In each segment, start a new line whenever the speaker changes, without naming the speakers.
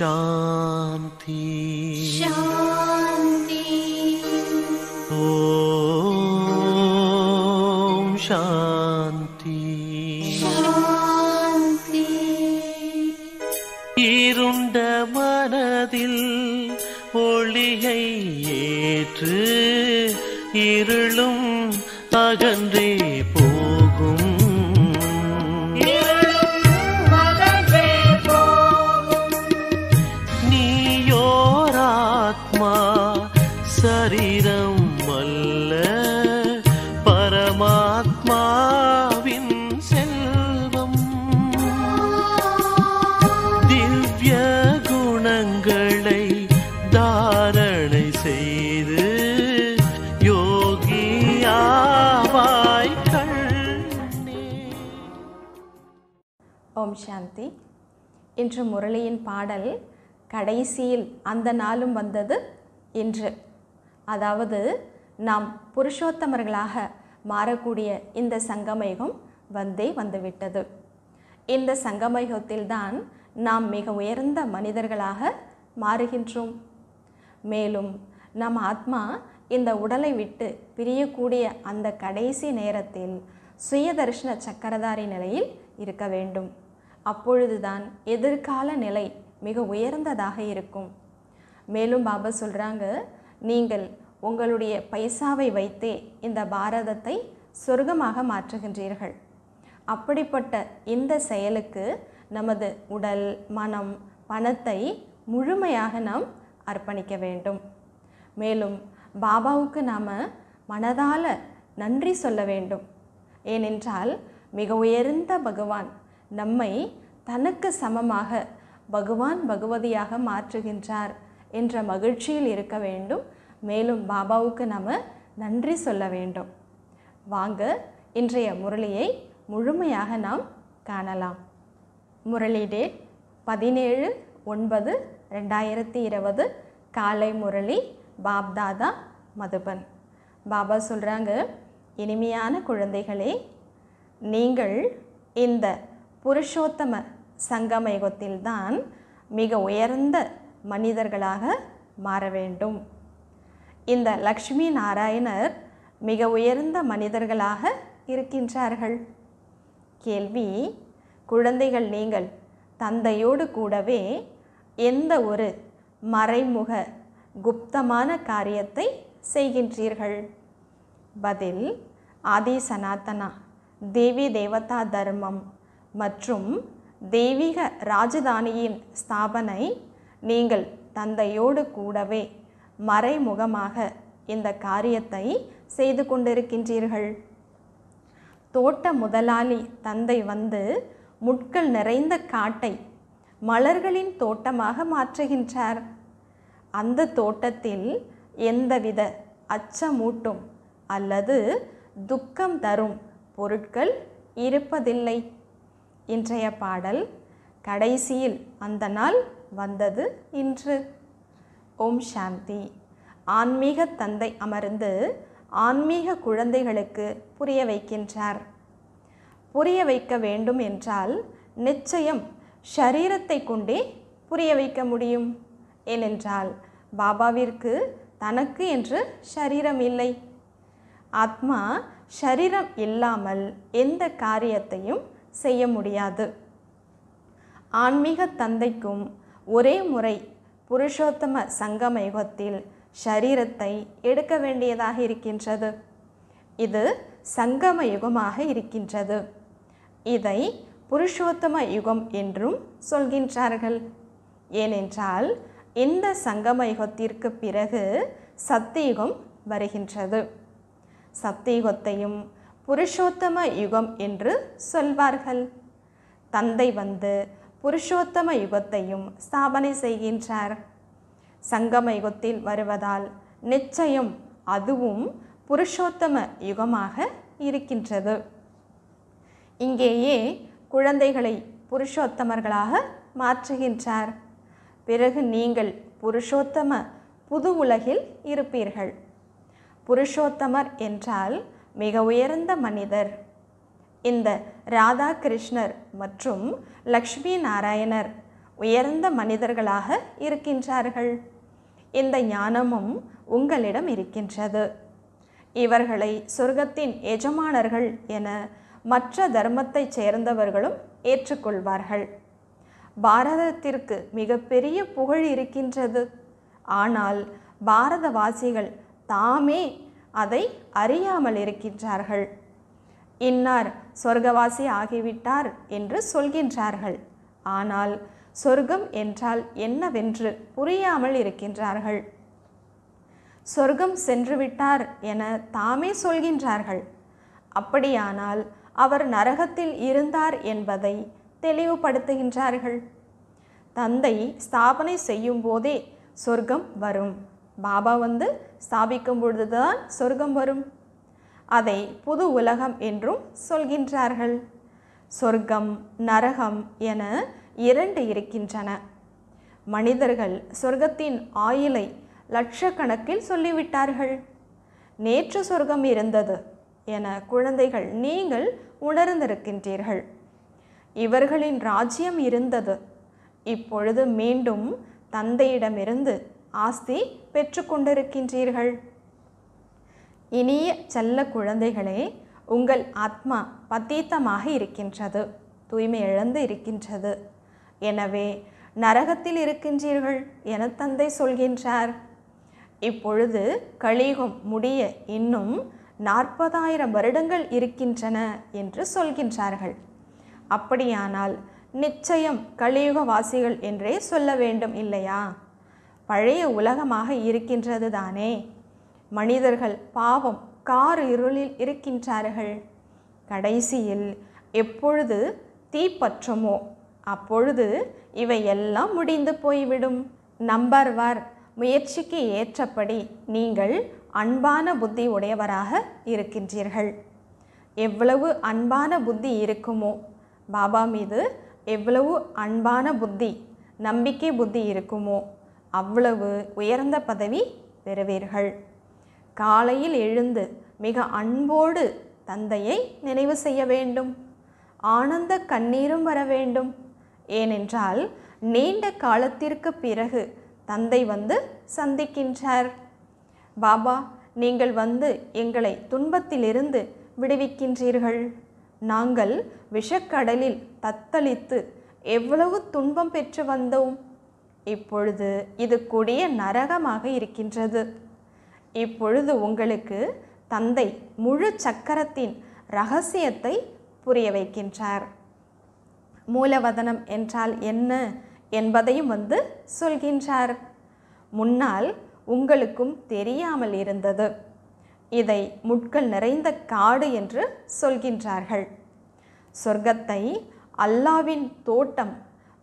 शान्ति शान्ति ॐ शान्ति शान्ति இருண்ட மனதில் ஒளியை ஏற்று இருளும் அகன்று திவ்ய குணங்களை தாரணை செய்து யோகியாவாய் ஓம் சாந்தி இன்று முரளியின் பாடல் கடைசியில் அந்த நாளும் வந்தது இன்று அதாவது நாம் புருஷோத்தமர்களாக மாறக்கூடிய இந்த சங்கமயுகம் வந்தே வந்துவிட்டது இந்த சங்கமேகத்தில்தான் நாம் மிக உயர்ந்த மனிதர்களாக மாறுகின்றோம் மேலும் நம் ஆத்மா இந்த உடலை விட்டு பிரியக்கூடிய அந்த கடைசி நேரத்தில் சுயதர்ஷன சக்கரதாரி நிலையில் இருக்க வேண்டும் அப்பொழுதுதான் எதிர்கால நிலை மிக உயர்ந்ததாக இருக்கும் மேலும் பாபா சொல்கிறாங்க நீங்கள் உங்களுடைய பைசாவை வைத்தே இந்த பாரதத்தை சொர்க்கமாக மாற்றுகின்றீர்கள் அப்படிப்பட்ட இந்த செயலுக்கு நமது உடல் மனம் பணத்தை முழுமையாக நாம் அர்ப்பணிக்க வேண்டும் மேலும் பாபாவுக்கு நாம் மனதால் நன்றி சொல்ல வேண்டும் ஏனென்றால் மிக உயர்ந்த பகவான் நம்மை தனக்கு சமமாக பகவான் பகவதியாக மாற்றுகின்றார் என்ற மகிழ்ச்சியில் இருக்க வேண்டும் மேலும் பாபாவுக்கு நாம் நன்றி சொல்ல வேண்டும் வாங்க இன்றைய முரளியை முழுமையாக நாம் காணலாம் முரளி டேட் பதினேழு ஒன்பது ரெண்டாயிரத்தி இருபது காலை முரளி பாப்தாதா மதுபன் பாபா சொல்கிறாங்க இனிமையான குழந்தைகளே நீங்கள் இந்த புருஷோத்தம சங்கமயுகத்தில்தான் மிக உயர்ந்த மனிதர்களாக மாற வேண்டும் இந்த லக்ஷ்மி நாராயணர் மிக உயர்ந்த மனிதர்களாக இருக்கின்றார்கள் கேள்வி குழந்தைகள் நீங்கள் தந்தையோடு கூடவே எந்த ஒரு மறைமுக குப்தமான காரியத்தை செய்கின்றீர்கள் பதில் ஆதி சனாத்தனா தேவி தேவதா தர்மம் மற்றும் தெய்வீக ராஜதானியின் ஸ்தாபனை நீங்கள் தந்தையோடு கூடவே மறைமுகமாக இந்த காரியத்தை செய்து கொண்டிருக்கின்றீர்கள் தோட்ட முதலாளி தந்தை வந்து முட்கள் நிறைந்த காட்டை மலர்களின் தோட்டமாக மாற்றுகின்றார் அந்த தோட்டத்தில் எந்தவித அச்சமூட்டும் அல்லது துக்கம் தரும் பொருட்கள் இருப்பதில்லை இன்றைய பாடல் கடைசியில் அந்த நாள் வந்தது இன்று ஓம் சாந்தி ஆன்மீக தந்தை அமர்ந்து ஆன்மீக குழந்தைகளுக்கு புரிய வைக்கின்றார் புரிய வைக்க வேண்டும் என்றால் நிச்சயம் ஷரீரத்தை கொண்டே புரிய வைக்க முடியும் ஏனென்றால் பாபாவிற்கு தனக்கு என்று ஷரீரம் இல்லை ஆத்மா ஷரீரம் இல்லாமல் எந்த காரியத்தையும் செய்ய முடியாது ஆன்மீக தந்தைக்கும் ஒரே முறை புருஷோத்தம சங்கம யுகத்தில் சரீரத்தை எடுக்க வேண்டியதாக இருக்கின்றது இது சங்கம யுகமாக இருக்கின்றது இதை புருஷோத்தம யுகம் என்றும் சொல்கின்றார்கள் ஏனென்றால் இந்த சங்கம யுகத்திற்கு பிறகு சத்தியுகம் வருகின்றது சத்தியுகத்தையும் புருஷோத்தம யுகம் என்று சொல்வார்கள் தந்தை வந்து புருஷோத்தம யுகத்தையும் ஸ்தாபனை செய்கின்றார் சங்கம யுகத்தில் வருவதால் நிச்சயம் அதுவும் புருஷோத்தம யுகமாக இருக்கின்றது இங்கேயே குழந்தைகளை புருஷோத்தமர்களாக மாற்றுகின்றார் பிறகு நீங்கள் புருஷோத்தம புது உலகில் இருப்பீர்கள் புருஷோத்தமர் என்றால் மிக உயர்ந்த மனிதர் இந்த ராதாகிருஷ்ணர் மற்றும் லக்ஷ்மி நாராயணர் உயர்ந்த மனிதர்களாக இருக்கின்றார்கள் இந்த ஞானமும் உங்களிடம் இருக்கின்றது இவர்களை சொர்க்கத்தின் எஜமானர்கள் என மற்ற தர்மத்தைச் சேர்ந்தவர்களும் ஏற்றுக்கொள்வார்கள் பாரதத்திற்கு மிகப்பெரிய புகழ் இருக்கின்றது ஆனால் பாரதவாசிகள் தாமே அதை அறியாமல் இருக்கின்றார்கள் இன்னார் சொர்க்கவாசி ஆகிவிட்டார் என்று சொல்கின்றார்கள் ஆனால் சொர்க்கம் என்றால் என்னவென்று புரியாமல் இருக்கின்றார்கள் சொர்க்கம் சென்றுவிட்டார் என தாமே சொல்கின்றார்கள் அப்படியானால் அவர் நரகத்தில் இருந்தார் என்பதை தெளிவுபடுத்துகின்றார்கள் தந்தை ஸ்தாபனை செய்யும் போதே சொர்க்கம் வரும் பாபா வந்து ஸ்தாபிக்கும் பொழுதுதான் சொர்க்கம் வரும் அதை புது உலகம் என்றும் சொல்கின்றார்கள் சொர்க்கம் நரகம் என இரண்டு இருக்கின்றன மனிதர்கள் சொர்க்கத்தின் ஆயிலை லட்சக்கணக்கில் சொல்லிவிட்டார்கள் நேற்று சொர்க்கம் இருந்தது என குழந்தைகள் நீங்கள் உணர்ந்திருக்கின்றீர்கள் இவர்களின் ராஜ்யம் இருந்தது இப்பொழுது மீண்டும் தந்தையிடமிருந்து ஆஸ்தி பெற்றுக்கொண்டிருக்கின்றீர்கள் இனிய செல்ல குழந்தைகளே உங்கள் ஆத்மா பத்தீத்தமாக இருக்கின்றது தூய்மை இழந்து இருக்கின்றது எனவே நரகத்தில் இருக்கின்றீர்கள் என தந்தை சொல்கின்றார் இப்பொழுது கலியுகம் முடிய இன்னும் நாற்பதாயிரம் வருடங்கள் இருக்கின்றன என்று சொல்கின்றார்கள் அப்படியானால் நிச்சயம் கலியுகவாசிகள் என்றே சொல்ல வேண்டும் இல்லையா பழைய உலகமாக இருக்கின்றது தானே மனிதர்கள் பாவம் கார் இருளில் இருக்கின்றார்கள் கடைசியில் எப்பொழுது தீப்பற்றமோ அப்பொழுது இவை எல்லாம் முடிந்து போய்விடும் நம்பர் வர் முயற்சிக்கு ஏற்றபடி நீங்கள் அன்பான புத்தி உடையவராக இருக்கின்றீர்கள் எவ்வளவு அன்பான புத்தி இருக்குமோ பாபா மீது எவ்வளவு அன்பான புத்தி நம்பிக்கை புத்தி இருக்குமோ அவ்வளவு உயர்ந்த பதவி பெறுவீர்கள் காலையில் எழுந்து மிக அன்போடு தந்தையை நினைவு செய்ய வேண்டும் ஆனந்த கண்ணீரும் வர வேண்டும் ஏனென்றால் நீண்ட காலத்திற்கு பிறகு தந்தை வந்து சந்திக்கின்றார் பாபா நீங்கள் வந்து எங்களை துன்பத்திலிருந்து விடுவிக்கின்றீர்கள் நாங்கள் விஷக்கடலில் தத்தளித்து எவ்வளவு துன்பம் பெற்று வந்தோம் இப்பொழுது இது கொடிய நரகமாக இருக்கின்றது இப்பொழுது உங்களுக்கு தந்தை முழு சக்கரத்தின் ரகசியத்தை புரிய வைக்கின்றார் மூலவதனம் என்றால் என்ன என்பதையும் வந்து சொல்கின்றார் முன்னால் உங்களுக்கும் தெரியாமல் இருந்தது இதை முட்கள் நிறைந்த காடு என்று சொல்கின்றார்கள் சொர்க்கத்தை அல்லாவின் தோட்டம்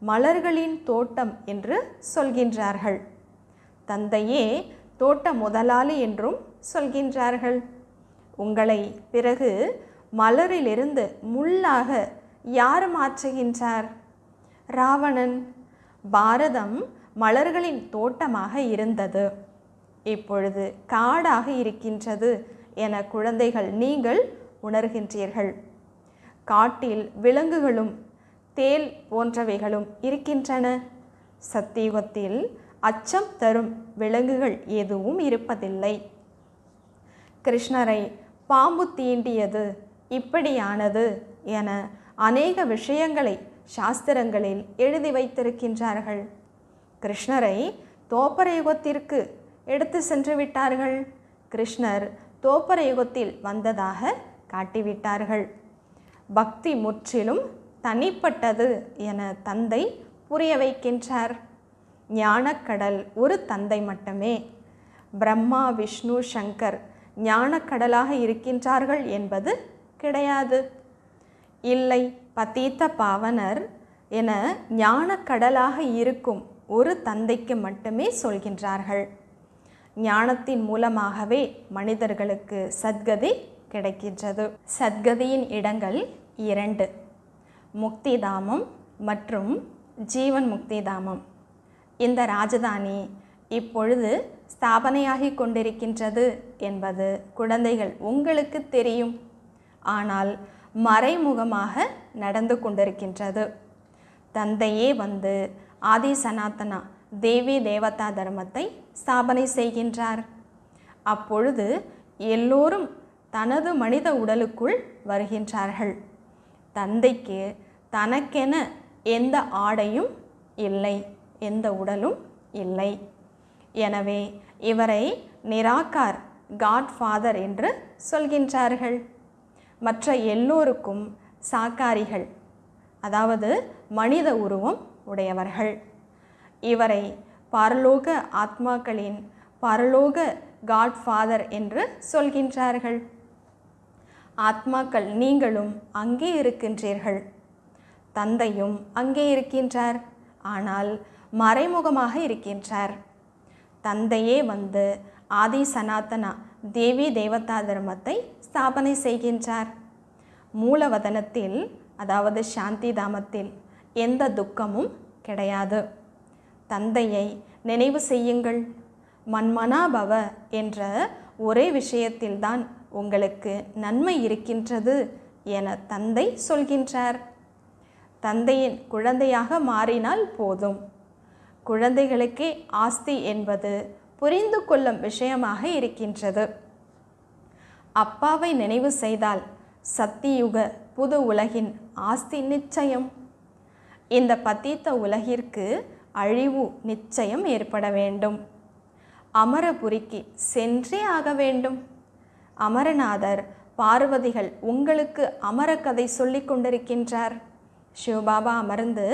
மலர்களின் தோட்டம் என்று சொல்கின்றார்கள் தந்தையே தோட்ட முதலாளி என்றும் சொல்கின்றார்கள் உங்களை பிறகு மலரிலிருந்து முள்ளாக யார் மாற்றுகின்றார் ராவணன் பாரதம் மலர்களின் தோட்டமாக இருந்தது இப்பொழுது காடாக இருக்கின்றது என குழந்தைகள் நீங்கள் உணர்கின்றீர்கள் காட்டில் விலங்குகளும் தேல் போன்றவைகளும் இருக்கின்றன சத்தியுகத்தில் அச்சம் தரும் விலங்குகள் எதுவும் இருப்பதில்லை கிருஷ்ணரை பாம்பு தீண்டியது இப்படியானது என அநேக விஷயங்களை சாஸ்திரங்களில் எழுதி வைத்திருக்கின்றார்கள் கிருஷ்ணரை தோப்பர யுகத்திற்கு எடுத்து சென்று விட்டார்கள் கிருஷ்ணர் தோப்பர யுகத்தில் வந்ததாக காட்டிவிட்டார்கள் பக்தி முற்றிலும் தனிப்பட்டது என தந்தை புரிய வைக்கின்றார் ஞானக்கடல் ஒரு தந்தை மட்டுமே பிரம்மா விஷ்ணு சங்கர் ஞானக்கடலாக இருக்கின்றார்கள் என்பது கிடையாது இல்லை பதீத்த பாவனர் என ஞானக்கடலாக இருக்கும் ஒரு தந்தைக்கு மட்டுமே சொல்கின்றார்கள் ஞானத்தின் மூலமாகவே மனிதர்களுக்கு சத்கதி கிடைக்கின்றது சத்கதியின் இடங்கள் இரண்டு முக்திதாமம் மற்றும் ஜீவன் முக்திதாமம் இந்த ராஜதானி இப்பொழுது ஸ்தாபனையாகி கொண்டிருக்கின்றது என்பது குழந்தைகள் உங்களுக்கு தெரியும் ஆனால் மறைமுகமாக நடந்து கொண்டிருக்கின்றது தந்தையே வந்து ஆதி சனாத்தனா தேவி தேவதா தர்மத்தை ஸ்தாபனை செய்கின்றார் அப்பொழுது எல்லோரும் தனது மனித உடலுக்குள் வருகின்றார்கள் தந்தைக்கு தனக்கென எந்த ஆடையும் இல்லை எந்த உடலும் இல்லை எனவே இவரை நிராகார் காட்ஃபாதர் என்று சொல்கின்றார்கள் மற்ற எல்லோருக்கும் சாக்காரிகள் அதாவது மனித உருவம் உடையவர்கள் இவரை பரலோக ஆத்மாக்களின் பரலோக காட்ஃபாதர் என்று சொல்கின்றார்கள் ஆத்மாக்கள் நீங்களும் அங்கே இருக்கின்றீர்கள் தந்தையும் அங்கே இருக்கின்றார் ஆனால் மறைமுகமாக இருக்கின்றார் தந்தையே வந்து ஆதி சனாத்தனா தேவி தேவதா தர்மத்தை ஸ்தாபனை செய்கின்றார் மூலவதனத்தில் அதாவது சாந்தி தாமத்தில் எந்த துக்கமும் கிடையாது தந்தையை நினைவு செய்யுங்கள் மன்மனாபவ என்ற ஒரே விஷயத்தில்தான் உங்களுக்கு நன்மை இருக்கின்றது என தந்தை சொல்கின்றார் தந்தையின் குழந்தையாக மாறினால் போதும் குழந்தைகளுக்கே ஆஸ்தி என்பது புரிந்து கொள்ளும் விஷயமாக இருக்கின்றது அப்பாவை நினைவு செய்தால் சத்தியுக புது உலகின் ஆஸ்தி நிச்சயம் இந்த பத்தித்த உலகிற்கு அழிவு நிச்சயம் ஏற்பட வேண்டும் அமரபுரிக்கு சென்றே ஆக வேண்டும் அமரநாதர் பார்வதிகள் உங்களுக்கு அமரக்கதை சொல்லிக் கொண்டிருக்கின்றார் சிவபாபா அமர்ந்து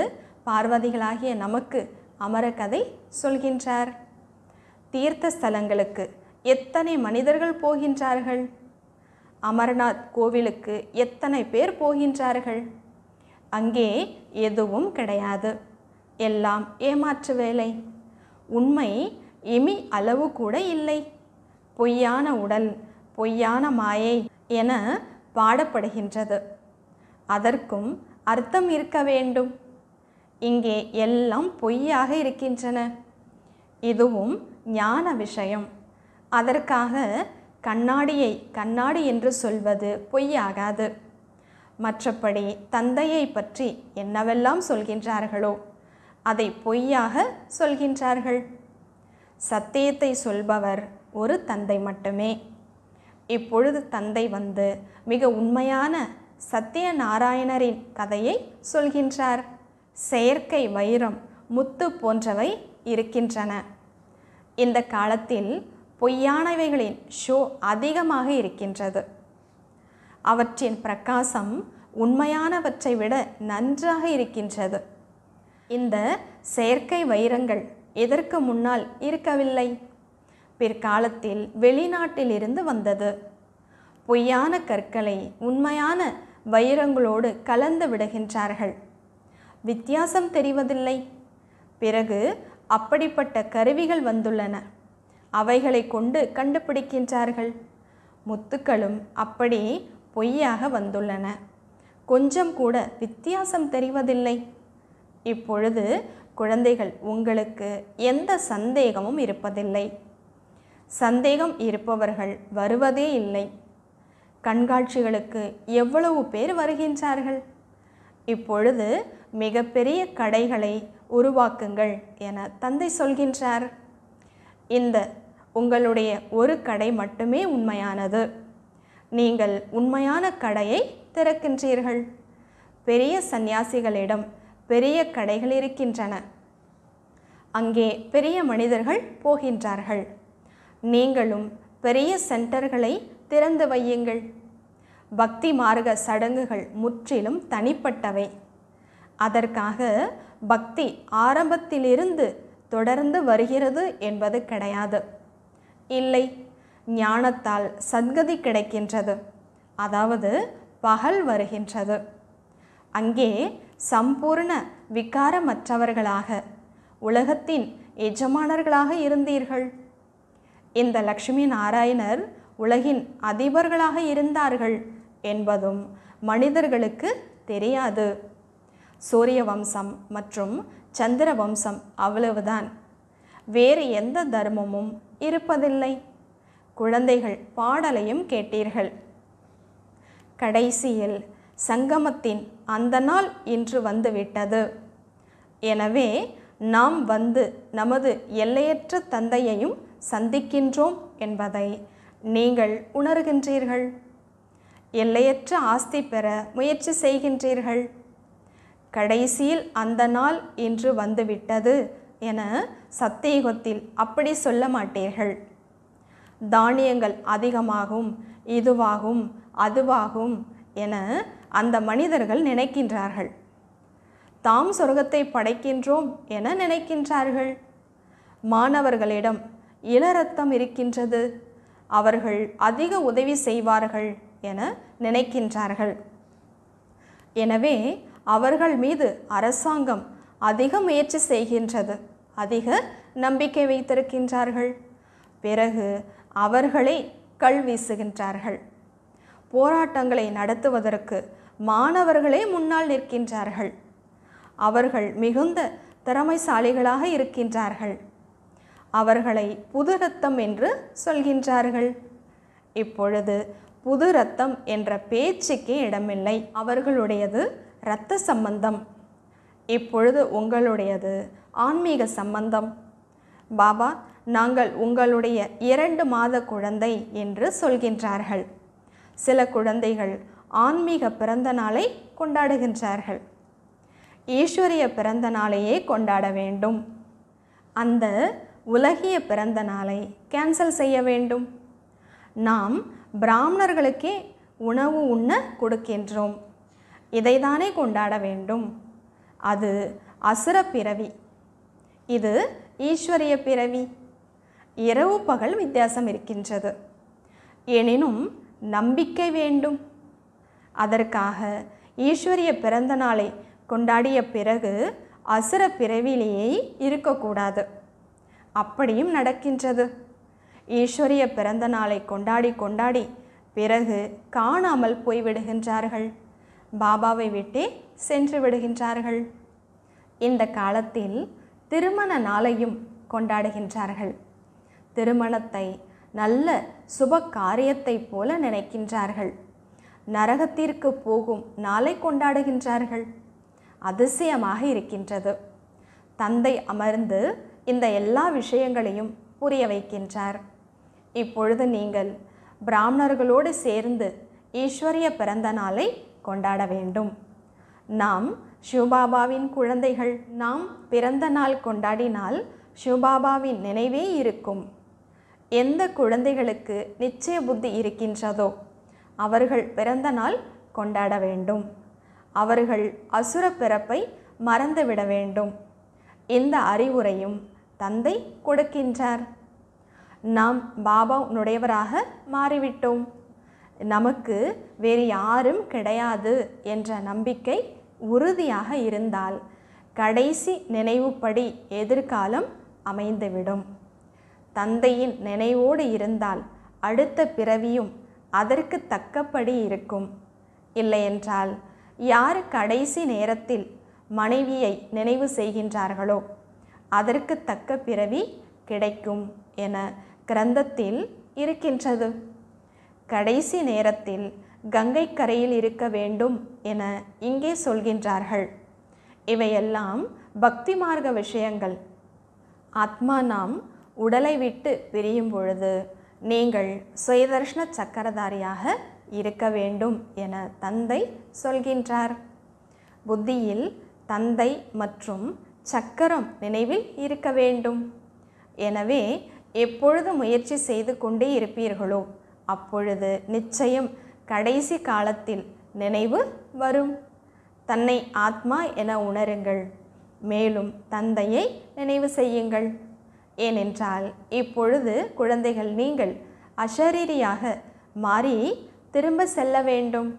பார்வதிகளாகிய நமக்கு அமரகதை சொல்கின்றார் தீர்த்த ஸ்தலங்களுக்கு எத்தனை மனிதர்கள் போகின்றார்கள் அமர்நாத் கோவிலுக்கு எத்தனை பேர் போகின்றார்கள் அங்கே எதுவும் கிடையாது எல்லாம் ஏமாற்று வேலை உண்மை இமி அளவு கூட இல்லை பொய்யான உடல் பொய்யான மாயை என பாடப்படுகின்றது அதற்கும் அர்த்தம் இருக்க வேண்டும் இங்கே எல்லாம் பொய்யாக இருக்கின்றன இதுவும் ஞான விஷயம் அதற்காக கண்ணாடியை கண்ணாடி என்று சொல்வது பொய்யாகாது மற்றபடி தந்தையை பற்றி என்னவெல்லாம் சொல்கின்றார்களோ அதை பொய்யாக சொல்கின்றார்கள் சத்தியத்தை சொல்பவர் ஒரு தந்தை மட்டுமே இப்பொழுது தந்தை வந்து மிக உண்மையான நாராயணரின் கதையை சொல்கின்றார் செயற்கை வைரம் முத்து போன்றவை இருக்கின்றன இந்த காலத்தில் பொய்யானவைகளின் ஷோ அதிகமாக இருக்கின்றது அவற்றின் பிரகாசம் உண்மையானவற்றை விட நன்றாக இருக்கின்றது இந்த செயற்கை வைரங்கள் எதற்கு முன்னால் இருக்கவில்லை பிற்காலத்தில் வெளிநாட்டில் இருந்து வந்தது பொய்யான கற்களை உண்மையான வைரங்களோடு கலந்து விடுகின்றார்கள் வித்தியாசம் தெரிவதில்லை பிறகு அப்படிப்பட்ட கருவிகள் வந்துள்ளன அவைகளை கொண்டு கண்டுபிடிக்கின்றார்கள் முத்துக்களும் அப்படி பொய்யாக வந்துள்ளன கொஞ்சம் கூட வித்தியாசம் தெரிவதில்லை இப்பொழுது குழந்தைகள் உங்களுக்கு எந்த சந்தேகமும் இருப்பதில்லை சந்தேகம் இருப்பவர்கள் வருவதே இல்லை கண்காட்சிகளுக்கு எவ்வளவு பேர் வருகின்றார்கள் இப்பொழுது மிகப்பெரிய கடைகளை உருவாக்குங்கள் என தந்தை சொல்கின்றார் இந்த உங்களுடைய ஒரு கடை மட்டுமே உண்மையானது நீங்கள் உண்மையான கடையை திறக்கின்றீர்கள் பெரிய சந்நியாசிகளிடம் பெரிய கடைகள் இருக்கின்றன அங்கே பெரிய மனிதர்கள் போகின்றார்கள் நீங்களும் பெரிய சென்டர்களை திறந்து வையுங்கள் பக்தி மார்க சடங்குகள் முற்றிலும் தனிப்பட்டவை அதற்காக பக்தி ஆரம்பத்திலிருந்து தொடர்ந்து வருகிறது என்பது கிடையாது இல்லை ஞானத்தால் சத்கதி கிடைக்கின்றது அதாவது பகல் வருகின்றது அங்கே சம்பூர்ண விகாரமற்றவர்களாக உலகத்தின் எஜமானர்களாக இருந்தீர்கள் இந்த லக்ஷ்மி நாராயணர் உலகின் அதிபர்களாக இருந்தார்கள் என்பதும் மனிதர்களுக்கு தெரியாது சூரிய வம்சம் மற்றும் சந்திர வம்சம் அவ்வளவுதான் வேறு எந்த தர்மமும் இருப்பதில்லை குழந்தைகள் பாடலையும் கேட்டீர்கள் கடைசியில் சங்கமத்தின் அந்த நாள் இன்று வந்துவிட்டது எனவே நாம் வந்து நமது எல்லையற்ற தந்தையையும் சந்திக்கின்றோம் என்பதை நீங்கள் உணர்கின்றீர்கள் எல்லையற்ற ஆஸ்தி பெற முயற்சி செய்கின்றீர்கள் கடைசியில் அந்த நாள் இன்று வந்துவிட்டது என சத்தேகத்தில் அப்படி சொல்ல மாட்டீர்கள் தானியங்கள் அதிகமாகும் இதுவாகும் அதுவாகும் என அந்த மனிதர்கள் நினைக்கின்றார்கள் தாம் சொர்க்கத்தை படைக்கின்றோம் என நினைக்கின்றார்கள் மாணவர்களிடம் இளரத்தம் இருக்கின்றது அவர்கள் அதிக உதவி செய்வார்கள் என நினைக்கின்றார்கள் எனவே அவர்கள் மீது அரசாங்கம் அதிக முயற்சி செய்கின்றது அதிக நம்பிக்கை வைத்திருக்கின்றார்கள் பிறகு அவர்களை கல் வீசுகின்றார்கள் போராட்டங்களை நடத்துவதற்கு மாணவர்களே முன்னால் நிற்கின்றார்கள் அவர்கள் மிகுந்த திறமைசாலிகளாக இருக்கின்றார்கள் அவர்களை புது ரத்தம் என்று சொல்கின்றார்கள் இப்பொழுது புது ரத்தம் என்ற பேச்சுக்கே இடமில்லை அவர்களுடையது இரத்த சம்பந்தம் இப்பொழுது உங்களுடையது ஆன்மீக சம்பந்தம் பாபா நாங்கள் உங்களுடைய இரண்டு மாத குழந்தை என்று சொல்கின்றார்கள் சில குழந்தைகள் ஆன்மீக பிறந்த நாளை கொண்டாடுகின்றார்கள் ஈஸ்வரிய பிறந்த நாளையே கொண்டாட வேண்டும் அந்த உலகிய பிறந்த நாளை கேன்சல் செய்ய வேண்டும் நாம் பிராமணர்களுக்கே உணவு உண்ண கொடுக்கின்றோம் இதைதானே கொண்டாட வேண்டும் அது அசுர பிறவி இது ஈஸ்வரிய பிறவி இரவு பகல் வித்தியாசம் இருக்கின்றது எனினும் நம்பிக்கை வேண்டும் அதற்காக ஈஸ்வரிய பிறந்த நாளை கொண்டாடிய பிறகு அசுர பிறவிலேயே இருக்கக்கூடாது அப்படியும் நடக்கின்றது ஈஸ்வரிய பிறந்த நாளை கொண்டாடி கொண்டாடி பிறகு காணாமல் போய்விடுகின்றார்கள் பாபாவை விட்டே சென்று விடுகின்றார்கள் இந்த காலத்தில் திருமண நாளையும் கொண்டாடுகின்றார்கள் திருமணத்தை நல்ல சுப காரியத்தைப் போல நினைக்கின்றார்கள் நரகத்திற்கு போகும் நாளை கொண்டாடுகின்றார்கள் அதிசயமாக இருக்கின்றது தந்தை அமர்ந்து இந்த எல்லா விஷயங்களையும் புரிய வைக்கின்றார் இப்பொழுது நீங்கள் பிராமணர்களோடு சேர்ந்து ஈஸ்வரிய பிறந்த நாளை கொண்டாட வேண்டும் நாம் சிவபாபாவின் குழந்தைகள் நாம் பிறந்த நாள் கொண்டாடினால் சிவபாபாவின் நினைவே இருக்கும் எந்த குழந்தைகளுக்கு நிச்சய புத்தி இருக்கின்றதோ அவர்கள் பிறந்த நாள் கொண்டாட வேண்டும் அவர்கள் அசுர பிறப்பை மறந்துவிட வேண்டும் இந்த அறிவுரையும் தந்தை கொடுக்கின்றார் நாம் பாபாவுடையவராக மாறிவிட்டோம் நமக்கு வேறு யாரும் கிடையாது என்ற நம்பிக்கை உறுதியாக இருந்தால் கடைசி நினைவுப்படி எதிர்காலம் அமைந்துவிடும் தந்தையின் நினைவோடு இருந்தால் அடுத்த பிறவியும் அதற்கு தக்கப்படி இருக்கும் இல்லையென்றால் யார் கடைசி நேரத்தில் மனைவியை நினைவு செய்கின்றார்களோ அதற்கு தக்க பிறவி கிடைக்கும் என கிரந்தத்தில் இருக்கின்றது கடைசி நேரத்தில் கங்கை கரையில் இருக்க வேண்டும் என இங்கே சொல்கின்றார்கள் இவையெல்லாம் பக்தி மார்க்க விஷயங்கள் ஆத்மா நாம் உடலை விட்டு பிரியும் பொழுது நீங்கள் சுயதர்ஷன சக்கரதாரியாக இருக்க வேண்டும் என தந்தை சொல்கின்றார் புத்தியில் தந்தை மற்றும் சக்கரம் நினைவில் இருக்க வேண்டும் எனவே எப்பொழுது முயற்சி செய்து கொண்டே இருப்பீர்களோ அப்பொழுது நிச்சயம் கடைசி காலத்தில் நினைவு வரும் தன்னை ஆத்மா என உணருங்கள் மேலும் தந்தையை நினைவு செய்யுங்கள் ஏனென்றால் இப்பொழுது குழந்தைகள் நீங்கள் அஷரீதியாக மாறி திரும்ப செல்ல வேண்டும்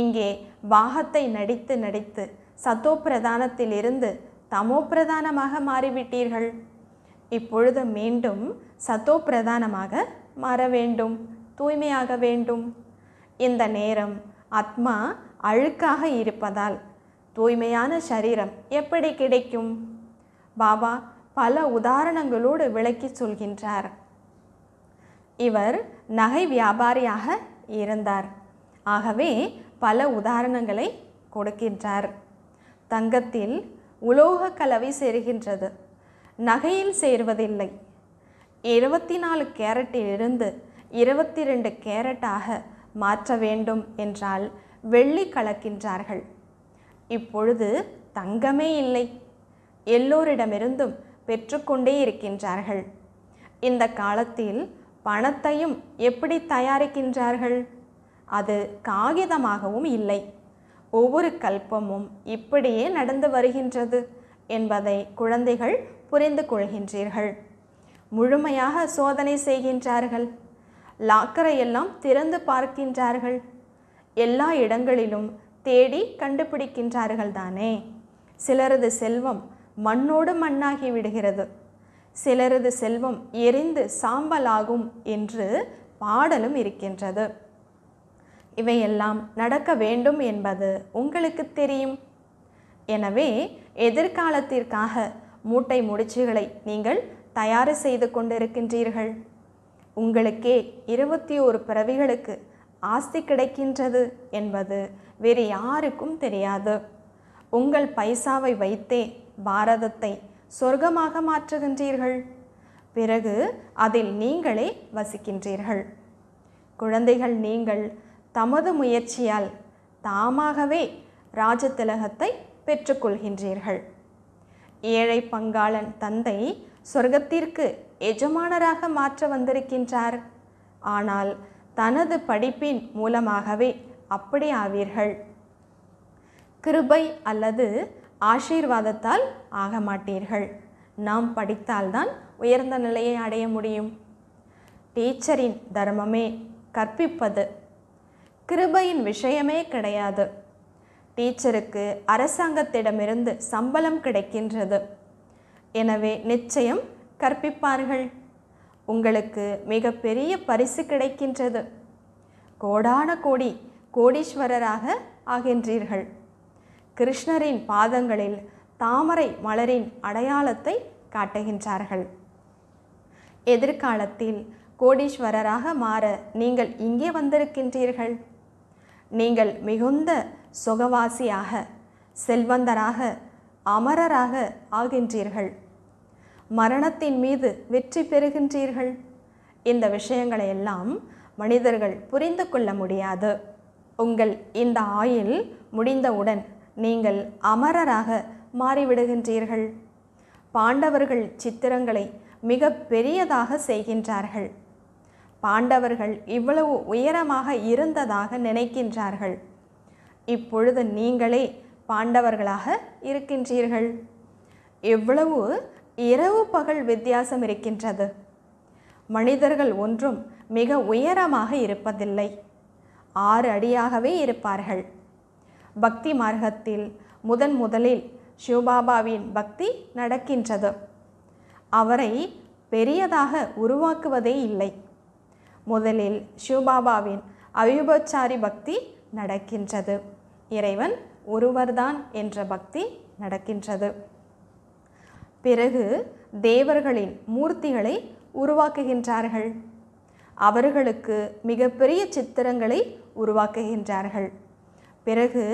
இங்கே வாகத்தை நடித்து நடித்து சத்தோ பிரதானத்திலிருந்து தமோ பிரதானமாக மாறிவிட்டீர்கள் இப்பொழுது மீண்டும் சத்தோ பிரதானமாக மாற வேண்டும் தூய்மையாக வேண்டும் இந்த நேரம் ஆத்மா அழுக்காக இருப்பதால் தூய்மையான சரீரம் எப்படி கிடைக்கும் பாபா பல உதாரணங்களோடு விளக்கி சொல்கின்றார் இவர் நகை வியாபாரியாக இருந்தார் ஆகவே பல உதாரணங்களை கொடுக்கின்றார் தங்கத்தில் உலோக கலவை சேருகின்றது நகையில் சேர்வதில்லை இருபத்தி நாலு கேரட்டிலிருந்து இருபத்தி ரெண்டு கேரட்டாக மாற்ற வேண்டும் என்றால் வெள்ளி கலக்கின்றார்கள் இப்பொழுது தங்கமே இல்லை எல்லோரிடமிருந்தும் பெற்றுக்கொண்டே இருக்கின்றார்கள் இந்த காலத்தில் பணத்தையும் எப்படி தயாரிக்கின்றார்கள் அது காகிதமாகவும் இல்லை ஒவ்வொரு கல்பமும் இப்படியே நடந்து வருகின்றது என்பதை குழந்தைகள் புரிந்து கொள்கின்றீர்கள் முழுமையாக சோதனை செய்கின்றார்கள் லாக்கரையெல்லாம் திறந்து பார்க்கின்றார்கள் எல்லா இடங்களிலும் தேடி கண்டுபிடிக்கின்றார்கள் தானே சிலரது செல்வம் மண்ணோடு மண்ணாகி விடுகிறது சிலரது செல்வம் எரிந்து சாம்பலாகும் என்று பாடலும் இருக்கின்றது இவையெல்லாம் நடக்க வேண்டும் என்பது உங்களுக்கு தெரியும் எனவே எதிர்காலத்திற்காக மூட்டை முடிச்சுகளை நீங்கள் தயார் செய்து கொண்டிருக்கின்றீர்கள் உங்களுக்கே இருபத்தி ஒரு பிறவிகளுக்கு ஆஸ்தி கிடைக்கின்றது என்பது வேறு யாருக்கும் தெரியாது உங்கள் பைசாவை வைத்தே பாரதத்தை சொர்க்கமாக மாற்றுகின்றீர்கள் பிறகு அதில் நீங்களே வசிக்கின்றீர்கள் குழந்தைகள் நீங்கள் தமது முயற்சியால் தாமாகவே ராஜதிலகத்தை பெற்றுக்கொள்கின்றீர்கள் ஏழை பங்காளன் தந்தை சொர்க்கத்திற்கு எஜமானராக மாற்ற வந்திருக்கின்றார் ஆனால் தனது படிப்பின் மூலமாகவே அப்படி ஆவீர்கள் கிருபை அல்லது ஆசீர்வாதத்தால் ஆக மாட்டீர்கள் நாம் படித்தால்தான் உயர்ந்த நிலையை அடைய முடியும் டீச்சரின் தர்மமே கற்பிப்பது கிருபையின் விஷயமே கிடையாது டீச்சருக்கு அரசாங்கத்திடமிருந்து சம்பளம் கிடைக்கின்றது எனவே நிச்சயம் கற்பிப்பார்கள் உங்களுக்கு மிகப்பெரிய பரிசு கிடைக்கின்றது கோடான கோடி கோடீஸ்வரராக ஆகின்றீர்கள் கிருஷ்ணரின் பாதங்களில் தாமரை மலரின் அடையாளத்தை காட்டுகின்றார்கள் எதிர்காலத்தில் கோடீஸ்வரராக மாற நீங்கள் இங்கே வந்திருக்கின்றீர்கள் நீங்கள் மிகுந்த சுகவாசியாக செல்வந்தராக அமரராக ஆகின்றீர்கள் மரணத்தின் மீது வெற்றி பெறுகின்றீர்கள் இந்த விஷயங்களை எல்லாம் மனிதர்கள் புரிந்து கொள்ள முடியாது உங்கள் இந்த ஆயில் முடிந்தவுடன் நீங்கள் அமரராக மாறிவிடுகின்றீர்கள் பாண்டவர்கள் சித்திரங்களை மிக பெரியதாக செய்கின்றார்கள் பாண்டவர்கள் இவ்வளவு உயரமாக இருந்ததாக நினைக்கின்றார்கள் இப்பொழுது நீங்களே பாண்டவர்களாக இருக்கின்றீர்கள் எவ்வளவு இரவு பகல் வித்தியாசம் இருக்கின்றது மனிதர்கள் ஒன்றும் மிக உயரமாக இருப்பதில்லை ஆறு அடியாகவே இருப்பார்கள் பக்தி மார்க்கத்தில் முதன் முதலில் சிவபாபாவின் பக்தி நடக்கின்றது அவரை பெரியதாக உருவாக்குவதே இல்லை முதலில் சிவபாபாவின் அவிபச்சாரி பக்தி நடக்கின்றது இறைவன் ஒருவர்தான் என்ற பக்தி நடக்கின்றது பிறகு தேவர்களின் மூர்த்திகளை உருவாக்குகின்றார்கள் அவர்களுக்கு மிகப்பெரிய சித்திரங்களை உருவாக்குகின்றார்கள் பிறகு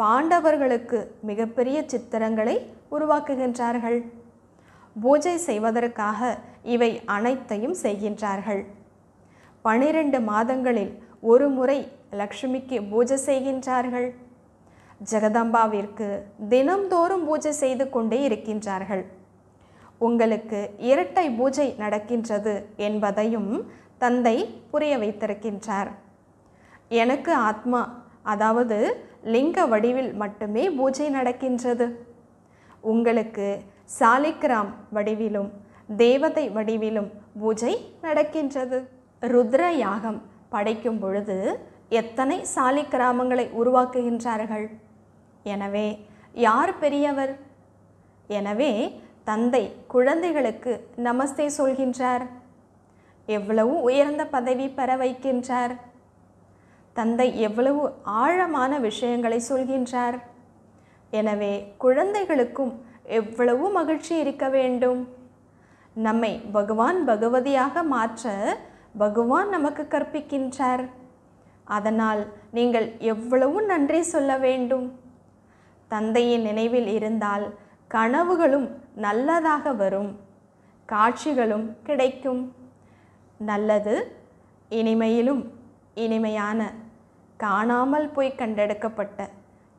பாண்டவர்களுக்கு மிகப்பெரிய சித்திரங்களை உருவாக்குகின்றார்கள் பூஜை செய்வதற்காக இவை அனைத்தையும் செய்கின்றார்கள் பனிரெண்டு மாதங்களில் ஒரு முறை லக்ஷ்மிக்கு பூஜை செய்கின்றார்கள் ஜெகதம்பாவிற்கு தினம்தோறும் பூஜை செய்து கொண்டே இருக்கின்றார்கள் உங்களுக்கு இரட்டை பூஜை நடக்கின்றது என்பதையும் தந்தை புரிய வைத்திருக்கின்றார் எனக்கு ஆத்மா அதாவது லிங்க வடிவில் மட்டுமே பூஜை நடக்கின்றது உங்களுக்கு சாலிக்கிராம் வடிவிலும் தேவதை வடிவிலும் பூஜை நடக்கின்றது ருத்ர யாகம் படைக்கும் பொழுது எத்தனை சாலி கிராமங்களை உருவாக்குகின்றார்கள் எனவே யார் பெரியவர் எனவே தந்தை குழந்தைகளுக்கு நமஸ்தே சொல்கின்றார் எவ்வளவு உயர்ந்த பதவி பெற வைக்கின்றார் தந்தை எவ்வளவு ஆழமான விஷயங்களை சொல்கின்றார் எனவே குழந்தைகளுக்கும் எவ்வளவு மகிழ்ச்சி இருக்க வேண்டும் நம்மை பகவான் பகவதியாக மாற்ற பகவான் நமக்கு கற்பிக்கின்றார் அதனால் நீங்கள் எவ்வளவு நன்றி சொல்ல வேண்டும் தந்தையின் நினைவில் இருந்தால் கனவுகளும் நல்லதாக வரும் காட்சிகளும் கிடைக்கும் நல்லது இனிமையிலும் இனிமையான காணாமல் போய் கண்டெடுக்கப்பட்ட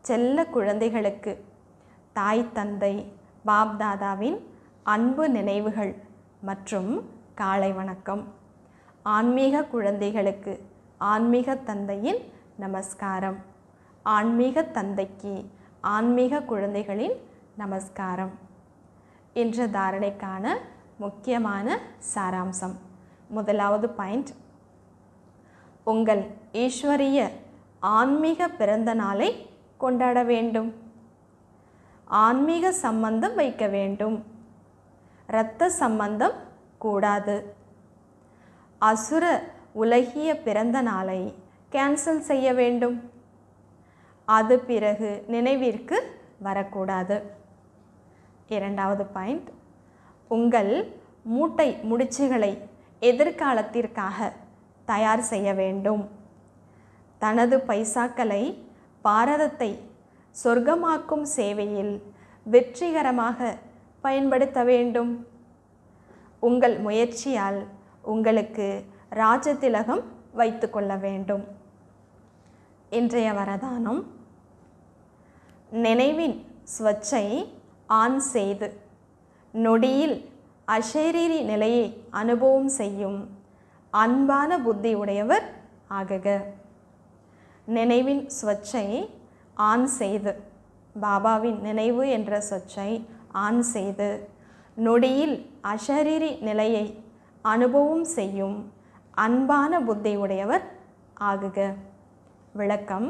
செல்ல குழந்தைகளுக்கு தாய் தந்தை பாப்தாதாவின் அன்பு நினைவுகள் மற்றும் காலை வணக்கம் ஆன்மீக குழந்தைகளுக்கு ஆன்மீக தந்தையின் நமஸ்காரம் ஆன்மீக தந்தைக்கு ஆன்மீக குழந்தைகளின் நமஸ்காரம் என்ற தாரணைக்கான முக்கியமான சாராம்சம் முதலாவது பாயிண்ட் உங்கள் ஈஸ்வரிய ஆன்மீக பிறந்த நாளை கொண்டாட வேண்டும் ஆன்மீக சம்பந்தம் வைக்க வேண்டும் இரத்த சம்பந்தம் கூடாது அசுர உலகிய பிறந்த நாளை கேன்சல் செய்ய வேண்டும் அது பிறகு நினைவிற்கு வரக்கூடாது இரண்டாவது பாயிண்ட் உங்கள் மூட்டை முடிச்சுகளை எதிர்காலத்திற்காக தயார் செய்ய வேண்டும் தனது பைசாக்களை பாரதத்தை சொர்க்கமாக்கும் சேவையில் வெற்றிகரமாக பயன்படுத்த வேண்டும் உங்கள் முயற்சியால் உங்களுக்கு ராஜதிலகம் வைத்து கொள்ள வேண்டும் இன்றைய வரதானம் நினைவின் ஸ்வச்சை ஆன் செய்து நொடியில் அஷரீரி நிலையை அனுபவம் செய்யும் அன்பான புத்தி உடையவர் ஆகுக நினைவின் ஸ்வச்சை ஆன் செய்து பாபாவின் நினைவு என்ற சொச்சை ஆன் செய்து நொடியில் அஷரீரி நிலையை அனுபவம் செய்யும் அன்பான புத்தி உடையவர் ஆகுக விளக்கம்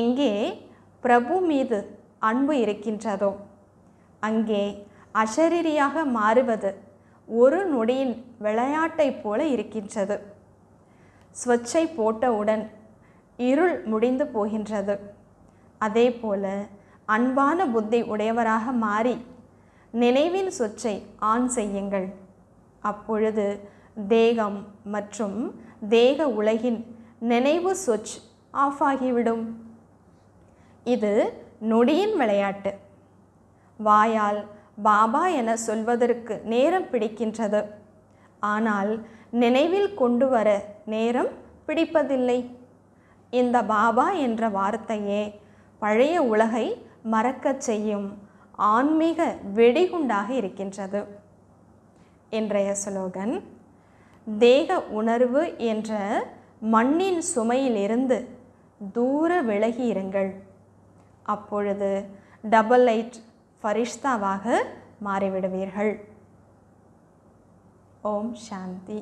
எங்கே பிரபு மீது அன்பு இருக்கின்றதோ அங்கே அஷரீரியாக மாறுவது ஒரு நொடியின் விளையாட்டைப் போல இருக்கின்றது ஸ்வச்சை போட்டவுடன் இருள் முடிந்து போகின்றது அதே போல அன்பான புத்தி உடையவராக மாறி நினைவின் சொச்சை ஆன் செய்யுங்கள் அப்பொழுது தேகம் மற்றும் தேக உலகின் நினைவு சொச் ஆஃப் ஆகிவிடும் இது நொடியின் விளையாட்டு வாயால் பாபா என சொல்வதற்கு நேரம் பிடிக்கின்றது ஆனால் நினைவில் கொண்டு வர நேரம் பிடிப்பதில்லை இந்த பாபா என்ற வார்த்தையே பழைய உலகை மறக்கச் செய்யும் ஆன்மீக வெடிகுண்டாக இருக்கின்றது இன்றைய ஸ்லோகன் தேக உணர்வு என்ற மண்ணின் சுமையிலிருந்து தூர விலகியிருங்கள் அப்பொழுது டபுள் லைட் ஃபரிஷ்தாவாக மாறிவிடுவீர்கள் ஓம் சாந்தி